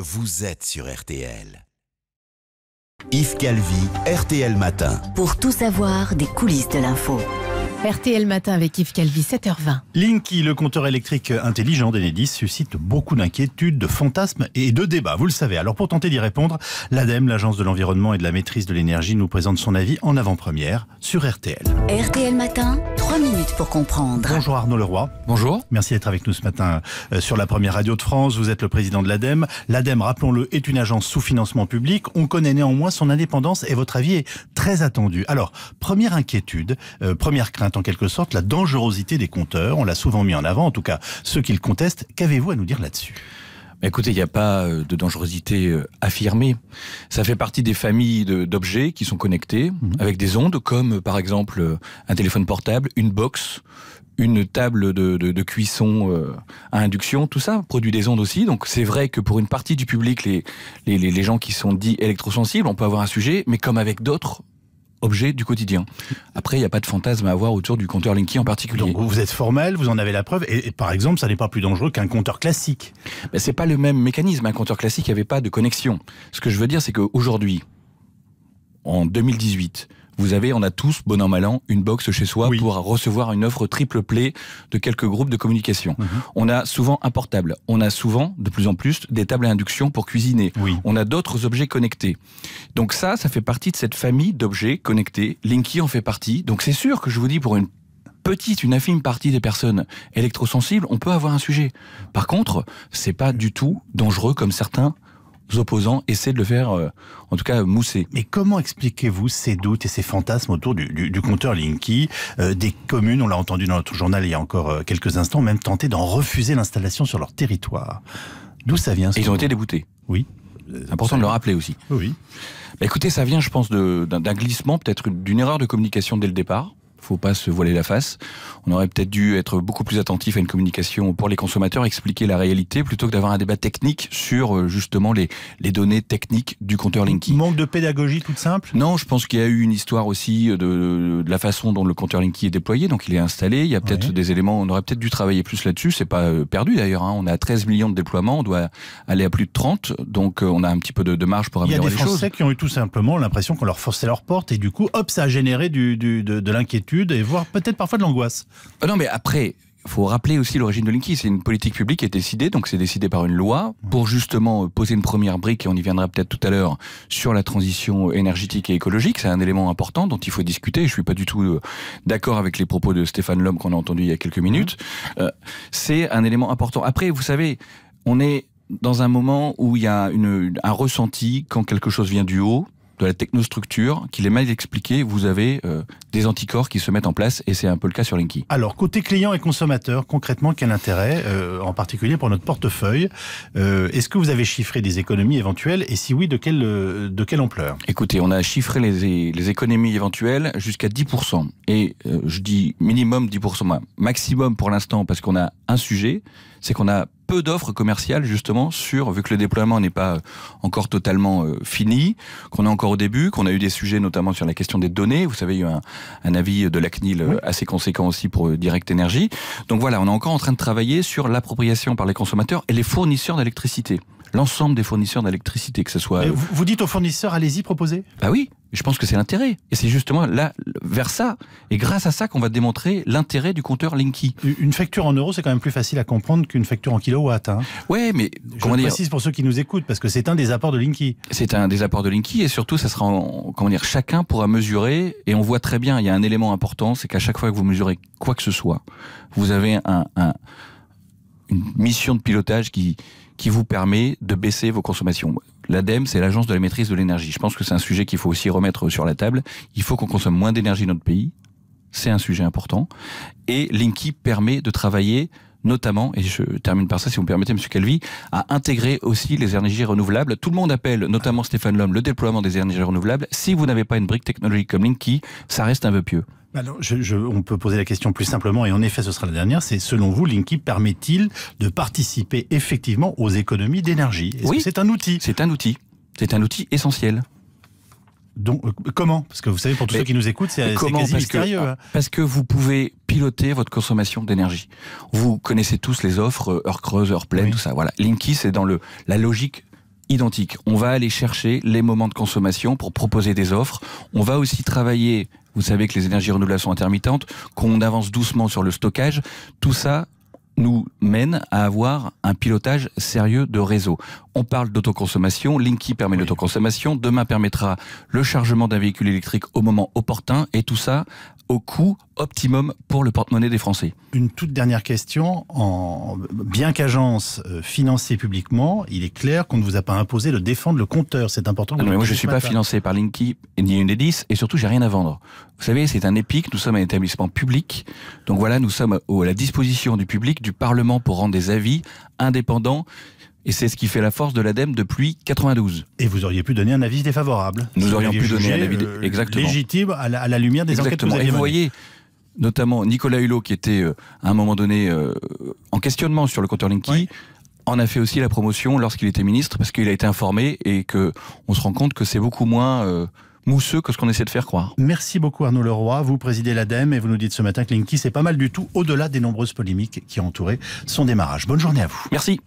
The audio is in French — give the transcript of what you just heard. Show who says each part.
Speaker 1: Vous êtes sur RTL. Yves Calvi, RTL Matin. Pour tout savoir des coulisses de l'info. RTL Matin avec Yves Calvi, 7h20. Linky, le compteur électrique intelligent d'Enedis, suscite beaucoup d'inquiétudes, de fantasmes et de débats, vous le savez. Alors pour tenter d'y répondre, l'ADEME, l'Agence de l'environnement et de la maîtrise de l'énergie, nous présente son avis en avant-première sur RTL. RTL Matin, minutes pour comprendre. Bonjour Arnaud Leroy. Bonjour. Merci d'être avec nous ce matin euh, sur la première radio de France. Vous êtes le président de l'ADEME. L'ADEME, rappelons-le, est une agence sous financement public. On connaît néanmoins son indépendance et votre avis est très attendu. Alors, première inquiétude, euh, première crainte en quelque sorte, la dangerosité des compteurs. On l'a souvent mis en avant, en tout cas ceux qui le contestent. Qu'avez-vous à nous dire là-dessus écoutez, il n'y a pas
Speaker 2: euh, de dangerosité euh, affirmée. Ça fait partie des familles d'objets qui sont connectés mhm. avec des ondes, comme euh, par exemple un téléphone portable, une box, une table de, cuisson à induction, tout ça produit des ondes aussi. Donc c'est vrai que pour une partie du public, les, les, les gens qui sont dits électrosensibles, on peut avoir un sujet, mais comme avec d'autres, objet du quotidien. Après, il n'y a pas de fantasme à avoir autour du compteur Linky en particulier. Donc vous êtes formel, vous en avez la preuve, et, par exemple, ça n'est pas plus dangereux qu'un compteur classique. Ce c'est pas le même mécanisme. Un compteur classique n'avait pas de connexion. Ce que je veux dire, c'est qu'aujourd'hui, en 2018, vous avez, on a tous, bon an, mal an, une box chez soi pour recevoir une offre triple play de quelques groupes de communication. Mhm. On a souvent un portable. On a souvent, de plus en plus, des tables à induction pour cuisiner. On a d'autres objets connectés. Donc ça, ça fait partie de cette famille d'objets connectés. Linky en fait partie. Donc c'est sûr que je vous dis, pour une petite, une infime partie des personnes électrosensibles, on peut avoir un sujet. Par contre, c'est pas du tout dangereux comme certains opposants essaient de le faire, euh, en tout cas, mousser. Mais comment expliquez-vous ces
Speaker 1: doutes et ces fantasmes autour du, compteur Linky euh, Des communes, on l'a entendu dans notre journal il y a encore euh, quelques instants, même tenté d'en refuser l'installation sur leur territoire. D'où ça vient ce Ils ont été
Speaker 2: déboutés. Oui. C'est important de le rappeler aussi. Oui. Bah, écoutez, ça vient, je pense, d'un glissement, peut-être d'une erreur de communication dès le départ faut pas se voiler la face. On aurait peut-être dû être beaucoup plus attentif à une communication pour les consommateurs, expliquer la réalité plutôt que d'avoir un débat technique sur euh, justement les, les données techniques du compteur Linky. Manque de pédagogie toute simple Non, je pense qu'il y a eu une histoire aussi de, de, la façon dont le compteur Linky est déployé, donc il est installé. Il y a peut-être des éléments, on aurait peut-être dû travailler plus là-dessus. C'est pas euh, perdu d'ailleurs. Hein. On a 13 millions de déploiements, on doit aller à plus de 30, donc euh, on a un petit peu de, de marge pour améliorer les choses. Il y a des Français
Speaker 1: qui ont eu tout simplement l'impression qu'on leur forçait leur porte
Speaker 2: et du coup, hop, ça a généré du, du, de l'inquiétude et voire peut-être parfois de l'angoisse. Euh, non, mais après, il faut rappeler aussi l'origine de Linky, C'est une politique publique qui est décidée, donc c'est décidé par une loi pour justement euh, poser une première brique, et on y viendra peut-être tout à l'heure, sur la transition énergétique et écologique. C'est un élément important dont il faut discuter. Je ne suis pas du tout euh, d'accord avec les propos de Stéphane Lhomme qu'on a entendu il y a quelques minutes. Mmh. c'est un élément important. Après, vous savez, on est dans un moment où il y a une, un ressenti quand quelque chose vient du haut de la technostructure qu'il est mal expliqué, vous avez euh, des anticorps qui se mettent en place et c'est un peu le cas sur Linky.
Speaker 1: Alors, côté client et consommateur, concrètement, quel intérêt, euh, en particulier pour notre portefeuille euh, Est-ce que vous avez chiffré des économies éventuelles et si oui, de quelle, de quelle ampleur
Speaker 2: Écoutez, on a chiffré les, les économies éventuelles jusqu'à 10%. Et je dis minimum 10%, maximum pour l'instant parce qu'on a un sujet, c'est qu'on a peu d'offres commerciales justement sur, vu que le déploiement n'est pas euh, encore totalement euh, fini, qu'on est encore au début, qu'on a eu des sujets notamment sur la question des données. Vous savez, il y a eu un, avis de la CNIL euh, assez conséquent aussi pour Direct Énergie. Donc voilà, on est encore en train de travailler sur l'appropriation par les consommateurs et les fournisseurs d'électricité l'ensemble des fournisseurs d'électricité, que ce soit. Euh,
Speaker 1: vous dites aux fournisseurs, allez-y, proposer
Speaker 2: Bah oui, je pense que c'est l'intérêt. Et c'est justement là, vers ça, et grâce à ça qu'on va démontrer l'intérêt du compteur Linky. Une facture en euros, c'est quand même plus facile à comprendre qu'une facture en kilowatts. Hein. Oui, mais je comment précise pour ceux qui nous écoutent, parce que c'est un des apports de Linky. C'est un des apports de Linky, et surtout, ça sera, en, comment dire, chacun pourra mesurer, et on voit très bien, il y a un élément important, c'est qu'à chaque fois que vous mesurez quoi que ce soit, vous avez un une mission de pilotage qui, qui vous permet de baisser vos consommations. L'ADEME, c'est l'Agence de la maîtrise de l'énergie. Je pense que c'est un sujet qu'il faut aussi remettre sur la table. Il faut qu'on consomme moins d'énergie dans notre pays. C'est un sujet important. Et Linky permet de travailler notamment, et je termine par ça si vous me permettez, Monsieur Calvi, à intégrer aussi les énergies renouvelables. Tout le monde appelle, notamment Stéphane Lhomme, le déploiement des énergies renouvelables. Si vous n'avez pas une brique technologique comme Linky, ça reste un vœu pieux.
Speaker 1: Alors, bah on peut poser la question plus simplement, et en effet, ce sera la dernière. C'est selon vous, Linky permet-il de participer effectivement aux économies d'énergie
Speaker 2: oui, c'est un outil C'est un outil. C'est un outil essentiel. Donc, euh, comment Parce que vous savez, pour tous ceux qui nous écoutent, c'est quasi mystérieux. Ah, hein. Parce que vous pouvez piloter votre consommation d'énergie. Vous connaissez tous les offres, euh, heure creuse, heure pleine, tout ça. Voilà. Linky, c'est dans le, la logique identique. On va aller chercher les moments de consommation pour proposer des offres. On va aussi travailler, vous savez que les énergies renouvelables sont intermittentes, qu'on avance doucement sur le stockage. Tout ça, nous mène à avoir un pilotage sérieux de réseau. On parle d'autoconsommation, Linky permet l'autoconsommation, demain permettra le chargement d'un véhicule électrique au moment opportun, et tout ça au coût optimum pour le porte-monnaie des Français. Une toute
Speaker 1: dernière question. En... Bien qu'agence euh, financée publiquement, il est clair
Speaker 2: qu'on ne vous a pas imposé de défendre le compteur. C'est important. Ah non, mais moi, je ne suis pas financé par Linky ni Unedis, et surtout, j'ai rien à vendre. Vous savez, c'est un épique. Nous sommes un établissement public. Donc voilà, nous sommes à la disposition du public du Parlement pour rendre des avis indépendants. Et c'est ce qui fait la force de l'ADEME depuis 92. Et vous auriez pu donner un avis défavorable. Nous aurions pu donner un avis euh, exactement. légitime à la, lumière des enquêtes que vous, et vous voyez, notamment Nicolas Hulot, qui était euh, à un moment donné euh, en questionnement sur le compteur Linky, en a fait aussi la promotion lorsqu'il était ministre, parce qu'il a été informé et que on se rend compte que c'est beaucoup moins mousseux que ce qu'on essaie de faire croire.
Speaker 1: Merci beaucoup Arnaud Leroy. Vous présidez l'ADEME et vous nous dites ce matin que Linky, c'est pas mal du tout au-delà des nombreuses
Speaker 2: polémiques qui ont entouré son démarrage. Bonne journée à vous. Merci.